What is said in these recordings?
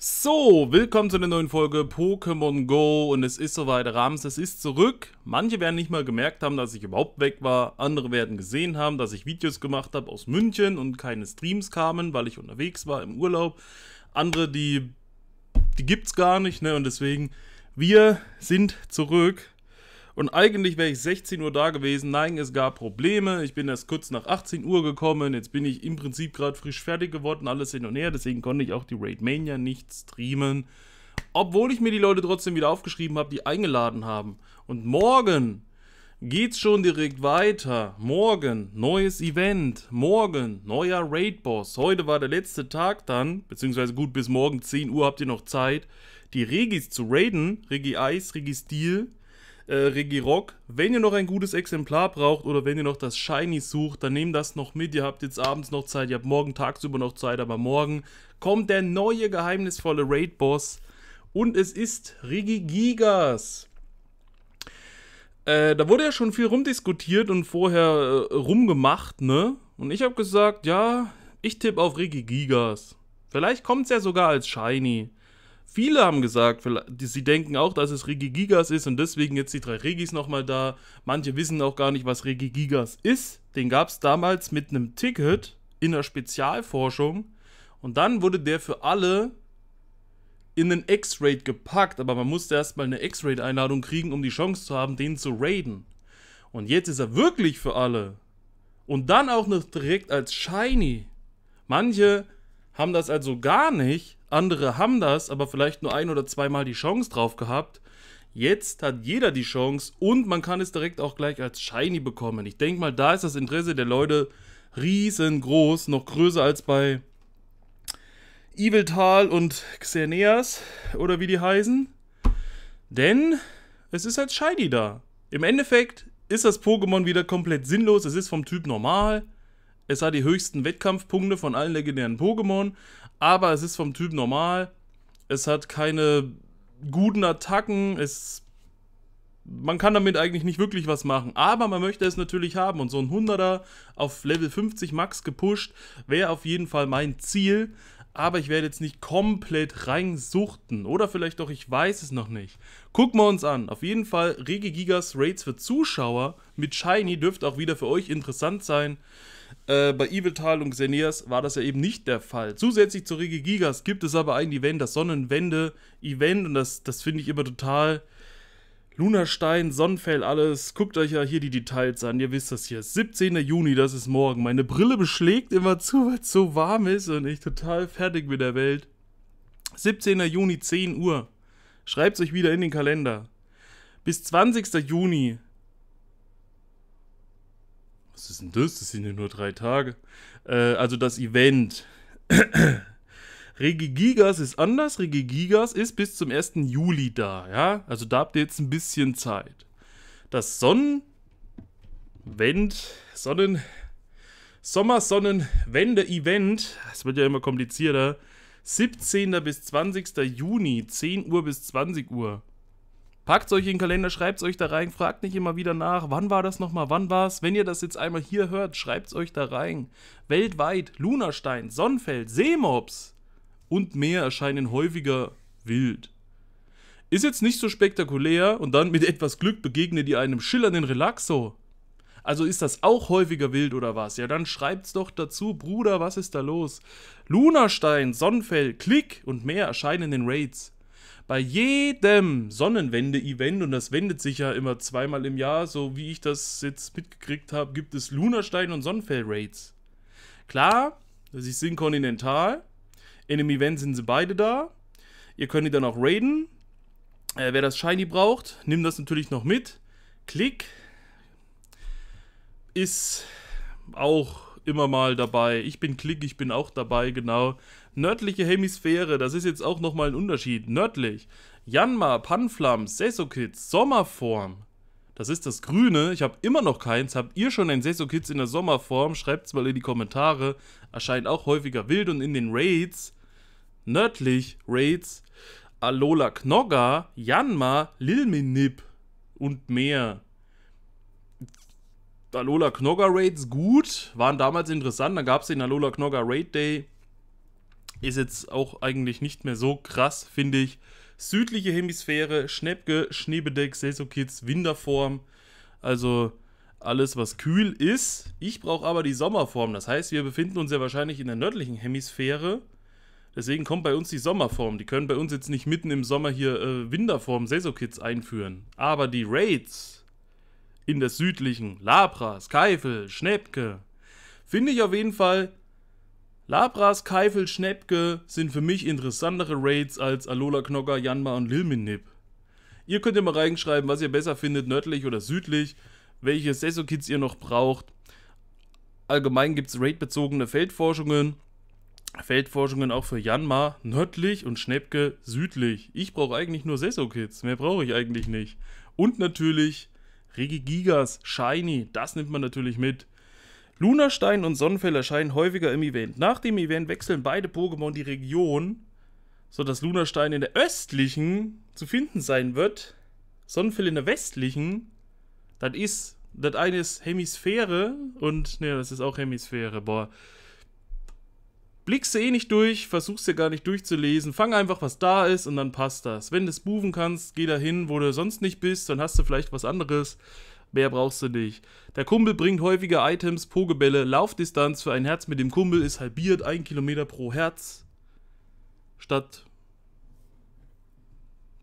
So, willkommen zu einer neuen Folge Pokémon Go und es ist soweit, Ramses ist zurück. Manche werden nicht mal gemerkt haben, dass ich überhaupt weg war, andere werden gesehen haben, dass ich Videos gemacht habe aus München und keine Streams kamen, weil ich unterwegs war im Urlaub. Andere, die, die es gar nicht, ne, und deswegen, wir sind zurück. Und eigentlich wäre ich 16 Uhr da gewesen. Nein, es gab Probleme. Ich bin erst kurz nach 18 Uhr gekommen. Jetzt bin ich im Prinzip gerade frisch fertig geworden, alles hin und her. Deswegen konnte ich auch die Raid Mania nicht streamen. Obwohl ich mir die Leute trotzdem wieder aufgeschrieben habe, die eingeladen haben. Und morgen geht's schon direkt weiter. Morgen neues Event. Morgen neuer Raid-Boss. Heute war der letzte Tag dann, beziehungsweise gut, bis morgen 10 Uhr habt ihr noch Zeit, die Regis zu raiden. Regi Eis, Regi Steel äh, Regirock. Wenn ihr noch ein gutes Exemplar braucht oder wenn ihr noch das Shiny sucht, dann nehmt das noch mit. Ihr habt jetzt abends noch Zeit, ihr habt morgen tagsüber noch Zeit, aber morgen kommt der neue geheimnisvolle Raid-Boss. Und es ist Regigigas. Äh, da wurde ja schon viel rumdiskutiert und vorher äh, rumgemacht, ne? Und ich habe gesagt, ja, ich tippe auf Regigigas. Vielleicht kommt es ja sogar als Shiny. Viele haben gesagt, sie denken auch, dass es Regigigas ist und deswegen jetzt die drei Regis nochmal da. Manche wissen auch gar nicht, was Regigigas ist. Den gab es damals mit einem Ticket in der Spezialforschung und dann wurde der für alle in den X-Raid gepackt, aber man musste erstmal eine X-Raid-Einladung kriegen, um die Chance zu haben, den zu raiden. Und jetzt ist er wirklich für alle. Und dann auch noch direkt als Shiny. Manche haben das also gar nicht andere haben das, aber vielleicht nur ein oder zweimal die Chance drauf gehabt. Jetzt hat jeder die Chance und man kann es direkt auch gleich als Shiny bekommen. Ich denke mal, da ist das Interesse der Leute riesengroß, noch größer als bei Evil Tal und Xerneas oder wie die heißen. Denn es ist als halt Shiny da. Im Endeffekt ist das Pokémon wieder komplett sinnlos. Es ist vom Typ normal. Es hat die höchsten Wettkampfpunkte von allen legendären Pokémon. Aber es ist vom Typ normal. Es hat keine guten Attacken. Es, man kann damit eigentlich nicht wirklich was machen. Aber man möchte es natürlich haben. Und so ein 100er auf Level 50 Max gepusht wäre auf jeden Fall mein Ziel aber ich werde jetzt nicht komplett reinsuchten. Oder vielleicht doch, ich weiß es noch nicht. Gucken wir uns an. Auf jeden Fall, rege Gigas Raids für Zuschauer mit Shiny dürfte auch wieder für euch interessant sein. Äh, bei Eviltal und Xenias war das ja eben nicht der Fall. Zusätzlich zu Rege Gigas gibt es aber ein Event, das Sonnenwende-Event. Und das, das finde ich immer total Lunastein, Sonnenfell, alles. Guckt euch ja hier die Details an. Ihr wisst das hier. 17. Juni, das ist morgen. Meine Brille beschlägt immer zu, weil es so warm ist und ich total fertig mit der Welt. 17. Juni, 10 Uhr. Schreibt es euch wieder in den Kalender. Bis 20. Juni. Was ist denn das? Das sind ja nur drei Tage. Äh, also das Event. Regigigas ist anders. Regigigas ist bis zum 1. Juli da, ja. Also da habt ihr jetzt ein bisschen Zeit. Das Sonnenwend, Sonnen, Sommersonnenwende-Event, es wird ja immer komplizierter, 17. bis 20. Juni, 10 Uhr bis 20 Uhr. Packt euch in den Kalender, schreibt euch da rein, fragt nicht immer wieder nach, wann war das nochmal, wann war es. Wenn ihr das jetzt einmal hier hört, schreibt euch da rein. Weltweit, Lunastein, Sonnenfeld, Seemobs, und Meer erscheinen häufiger wild. Ist jetzt nicht so spektakulär und dann mit etwas Glück begegnet ihr einem schillernden Relaxo. Also ist das auch häufiger wild oder was? Ja, dann schreibt's doch dazu, Bruder, was ist da los? Lunastein, Sonnenfell, Klick und mehr erscheinen in Raids. Bei jedem Sonnenwende-Event, und das wendet sich ja immer zweimal im Jahr, so wie ich das jetzt mitgekriegt habe, gibt es Lunastein und Sonnenfell-Raids. Klar, sie sind kontinental, in dem Event sind sie beide da. Ihr könnt die dann auch raiden. Äh, wer das Shiny braucht, nimmt das natürlich noch mit. Klick ist auch immer mal dabei. Ich bin Klick, ich bin auch dabei, genau. Nördliche Hemisphäre, das ist jetzt auch nochmal ein Unterschied. Nördlich. Janma, Panflam, Sessokids, Sommerform. Das ist das Grüne. Ich habe immer noch keins. Habt ihr schon ein Sessokids in der Sommerform? Schreibt es mal in die Kommentare. Erscheint auch häufiger wild und in den Raids nördlich Raids Alola Knogga, Janma, Lilminip und mehr. Alola Knogga Raids gut, waren damals interessant, da gab es den Alola Knogga Raid Day. Ist jetzt auch eigentlich nicht mehr so krass, finde ich. Südliche Hemisphäre, Schnäppke, Schneebedeck, Saisokitz, Winterform. Also alles, was kühl ist. Ich brauche aber die Sommerform. Das heißt, wir befinden uns ja wahrscheinlich in der nördlichen Hemisphäre. Deswegen kommt bei uns die Sommerform. Die können bei uns jetzt nicht mitten im Sommer hier äh, Winterform Saisokits einführen. Aber die Raids in der südlichen, Labras, Keifel, Schnäppke, finde ich auf jeden Fall Labras, Keifel, Schnäppke sind für mich interessantere Raids als Alola Knocker, Janma und Lilminip. Ihr könnt ja mal reinschreiben, was ihr besser findet, nördlich oder südlich, welche Sesso-Kits ihr noch braucht. Allgemein gibt es raidbezogene Feldforschungen. Feldforschungen auch für Janmar nördlich und Schnäppke südlich. Ich brauche eigentlich nur Sesso-Kits, mehr brauche ich eigentlich nicht. Und natürlich Regigigas, Shiny, das nimmt man natürlich mit. Lunastein und Sonnenfell erscheinen häufiger im Event. Nach dem Event wechseln beide Pokémon die Region, sodass Lunastein in der östlichen zu finden sein wird, Sonnenfell in der westlichen. Das ist, das eine ist Hemisphäre und, ne, das ist auch Hemisphäre, boah blickst du eh nicht durch, versuchst dir gar nicht durchzulesen, fang einfach, was da ist und dann passt das. Wenn du es moven kannst, geh dahin, wo du sonst nicht bist, dann hast du vielleicht was anderes. Mehr brauchst du nicht. Der Kumpel bringt häufiger Items, Pokebälle, Laufdistanz für ein Herz mit dem Kumpel ist halbiert, 1 Kilometer pro Herz. Statt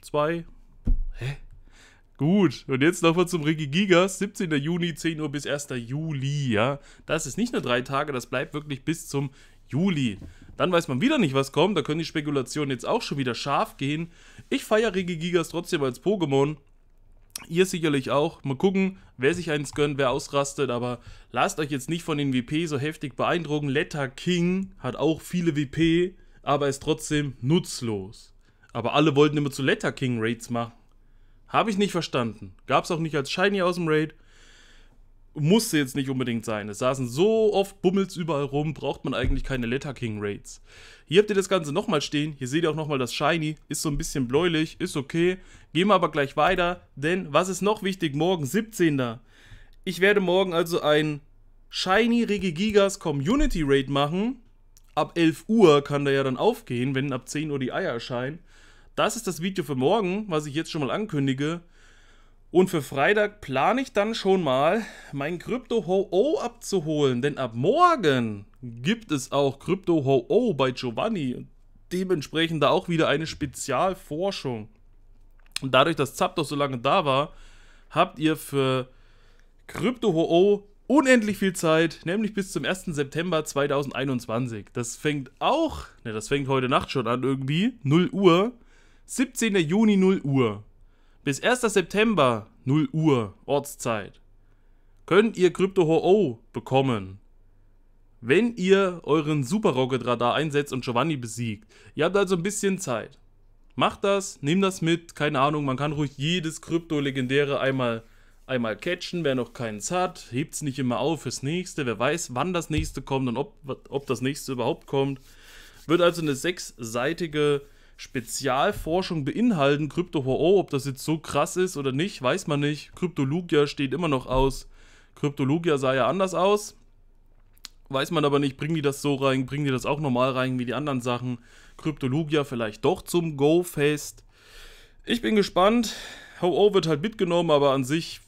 2. Hä? Gut, und jetzt nochmal zum Gigas. 17. Juni, 10 Uhr bis 1. Juli, ja. Das ist nicht nur drei Tage, das bleibt wirklich bis zum Juli. Dann weiß man wieder nicht, was kommt. Da können die Spekulationen jetzt auch schon wieder scharf gehen. Ich feiere Regigigas trotzdem als Pokémon. Ihr sicherlich auch. Mal gucken, wer sich eins gönnt, wer ausrastet. Aber lasst euch jetzt nicht von den WP so heftig beeindrucken. Letter King hat auch viele WP, aber ist trotzdem nutzlos. Aber alle wollten immer zu Letter King Raids machen. Habe ich nicht verstanden. Gab es auch nicht als Shiny aus dem Raid musste jetzt nicht unbedingt sein. Es saßen so oft Bummels überall rum, braucht man eigentlich keine Letter King Raids. Hier habt ihr das Ganze nochmal stehen, hier seht ihr auch nochmal das Shiny, ist so ein bisschen bläulich, ist okay. Gehen wir aber gleich weiter, denn was ist noch wichtig, morgen 17. Ich werde morgen also ein Shiny Regigigas Community Raid machen. Ab 11 Uhr kann der ja dann aufgehen, wenn ab 10 Uhr die Eier erscheinen. Das ist das Video für morgen, was ich jetzt schon mal ankündige. Und für Freitag plane ich dann schon mal, mein Crypto Ho-Oh abzuholen, denn ab morgen gibt es auch Crypto Ho-Oh bei Giovanni dementsprechend da auch wieder eine Spezialforschung. Und dadurch, dass Zapdos so lange da war, habt ihr für Crypto Ho-Oh unendlich viel Zeit, nämlich bis zum 1. September 2021. Das fängt auch, ne, das fängt heute Nacht schon an irgendwie, 0 Uhr. 17. Juni 0 Uhr. Bis 1. September 0 Uhr Ortszeit könnt ihr Crypto ho bekommen. Wenn ihr euren Super Rocket Radar einsetzt und Giovanni besiegt. Ihr habt also ein bisschen Zeit. Macht das, nehmt das mit, keine Ahnung, man kann ruhig jedes Krypto legendäre einmal einmal catchen, wer noch keins hat, hebt es nicht immer auf fürs nächste, wer weiß, wann das nächste kommt und ob, ob das nächste überhaupt kommt. Wird also eine sechsseitige Spezialforschung beinhalten. Crypto HO, ob das jetzt so krass ist oder nicht, weiß man nicht. Kryptolugia steht immer noch aus. Kryptolugia sah ja anders aus. Weiß man aber nicht, bringen die das so rein, bringen die das auch normal rein wie die anderen Sachen. Kryptolugia vielleicht doch zum Go-Fest. Ich bin gespannt. Ho-Oh wird halt mitgenommen, aber an sich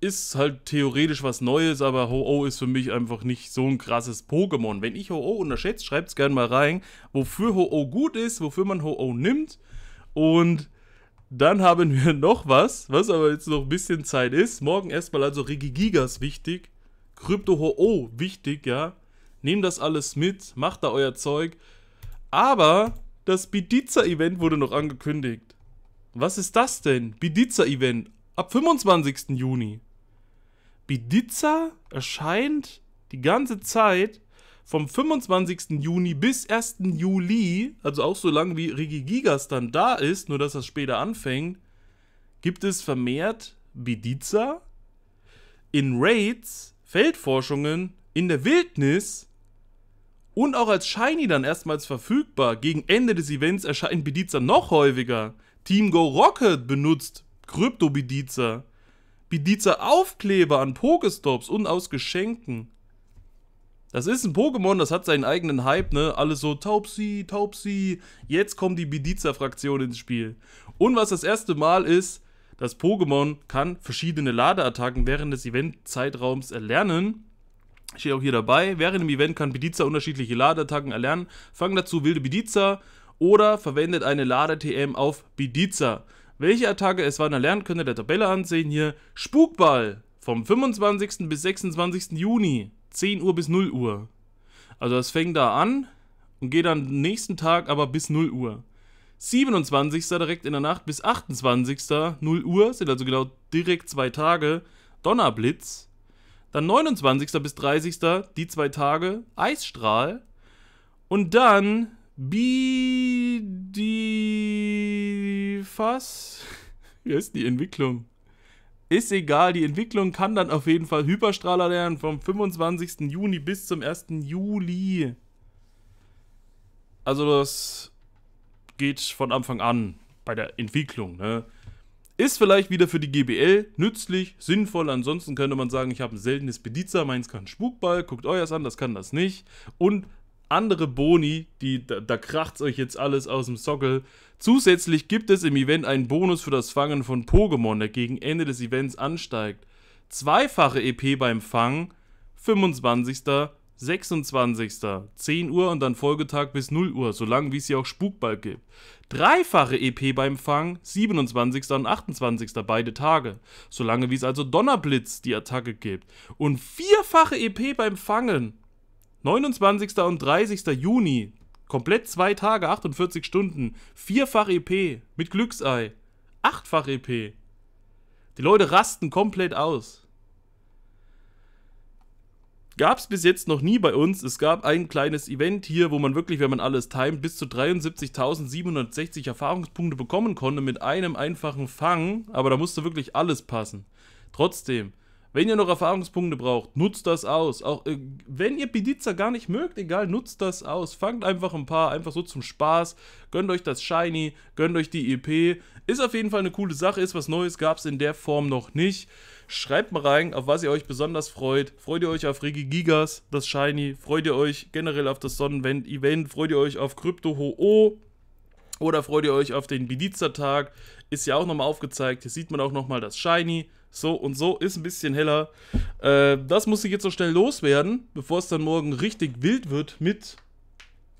ist halt theoretisch was Neues, aber Ho-Oh ist für mich einfach nicht so ein krasses Pokémon. Wenn ich Ho-Oh unterschätze, schreibt es gerne mal rein, wofür Ho-Oh gut ist, wofür man Ho-Oh nimmt. Und dann haben wir noch was, was aber jetzt noch ein bisschen Zeit ist. Morgen erstmal also Regigigas wichtig, Krypto Ho-Oh wichtig, ja. Nehmt das alles mit, macht da euer Zeug. Aber das Bidiza-Event wurde noch angekündigt. Was ist das denn? Bidiza-Event ab 25. Juni. Bidiza erscheint die ganze Zeit vom 25. Juni bis 1. Juli, also auch so lange wie Rigigigas dann da ist, nur dass das später anfängt, gibt es vermehrt Bidiza in Raids, Feldforschungen, in der Wildnis und auch als Shiny dann erstmals verfügbar. Gegen Ende des Events erscheinen Bidiza noch häufiger. Team Go Rocket benutzt Krypto-Bidiza. Bedizer Aufkleber an Pokestops und aus Geschenken. Das ist ein Pokémon, das hat seinen eigenen Hype, ne? Alles so Taubsi, Taubsi. Jetzt kommt die Bediza-Fraktion ins Spiel. Und was das erste Mal ist, das Pokémon kann verschiedene Ladeattacken während des Event-Zeitraums erlernen. Steht auch hier dabei. Während dem Event kann Bediza unterschiedliche Ladeattacken erlernen. Fangen dazu wilde Bediza oder verwendet eine Lade-TM auf Bediza welche Attacke es war. Dann lernen könnt ihr der Tabelle ansehen hier. Spukball vom 25. bis 26. Juni, 10 Uhr bis 0 Uhr. Also das fängt da an und geht dann nächsten Tag aber bis 0 Uhr. 27. direkt in der Nacht bis 28. 0 Uhr, sind also genau direkt zwei Tage. Donnerblitz. Dann 29. bis 30. die zwei Tage Eisstrahl. Und dann Bidifas. Wie heißt die Entwicklung? Ist egal, die Entwicklung kann dann auf jeden Fall Hyperstrahler lernen vom 25. Juni bis zum 1. Juli. Also das geht von Anfang an bei der Entwicklung. Ne? Ist vielleicht wieder für die GBL nützlich, sinnvoll. Ansonsten könnte man sagen, ich habe ein seltenes Bediza, meins kann Spukball, guckt euers an, das kann das nicht. Und andere Boni, die, da, da kracht's euch jetzt alles aus dem Sockel. Zusätzlich gibt es im Event einen Bonus für das Fangen von Pokémon, der gegen Ende des Events ansteigt. Zweifache EP beim Fangen, 25. 26. 10 Uhr und dann Folgetag bis 0 Uhr, solange wie es hier auch Spukball gibt. Dreifache EP beim Fang, 27. und 28. beide Tage, solange wie es also Donnerblitz die Attacke gibt. Und vierfache EP beim Fangen, 29. und 30. Juni. Komplett zwei Tage, 48 Stunden. Vierfach EP mit Glücksei. Achtfach EP. Die Leute rasten komplett aus. Gab es bis jetzt noch nie bei uns. Es gab ein kleines Event hier, wo man wirklich, wenn man alles timet, bis zu 73.760 Erfahrungspunkte bekommen konnte mit einem einfachen Fang. Aber da musste wirklich alles passen. Trotzdem, wenn ihr noch Erfahrungspunkte braucht, nutzt das aus. Auch äh, wenn ihr Pediza gar nicht mögt, egal, nutzt das aus. Fangt einfach ein paar, einfach so zum Spaß. Gönnt euch das Shiny, gönnt euch die EP. Ist auf jeden Fall eine coole Sache, ist was Neues, gab es in der Form noch nicht. Schreibt mal rein, auf was ihr euch besonders freut. Freut ihr euch auf Regi Gigas, das Shiny? Freut ihr euch generell auf das Sonnenwend-Event? Freut ihr euch auf crypto ho o Oder freut ihr euch auf den Bediza-Tag? Ist ja auch nochmal aufgezeigt. Hier sieht man auch nochmal das Shiny. So und so ist ein bisschen heller. Äh, das muss ich jetzt so schnell loswerden, bevor es dann morgen richtig wild wird mit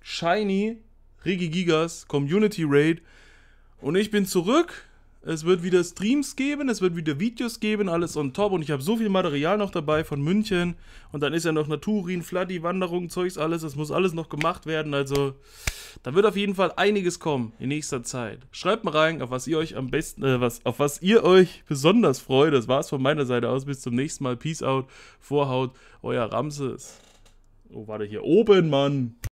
Shiny, Regigigas, Community Raid. Und ich bin zurück es wird wieder Streams geben, es wird wieder Videos geben, alles on top. Und ich habe so viel Material noch dabei von München. Und dann ist ja noch Naturin, Flatti, Wanderung, Zeugs, alles. Das muss alles noch gemacht werden. Also, da wird auf jeden Fall einiges kommen in nächster Zeit. Schreibt mal rein, auf was ihr euch am besten, äh, was, auf was ihr euch besonders freut. Das war's von meiner Seite aus. Bis zum nächsten Mal. Peace out. Vorhaut, euer Ramses. Oh, warte, hier oben, Mann.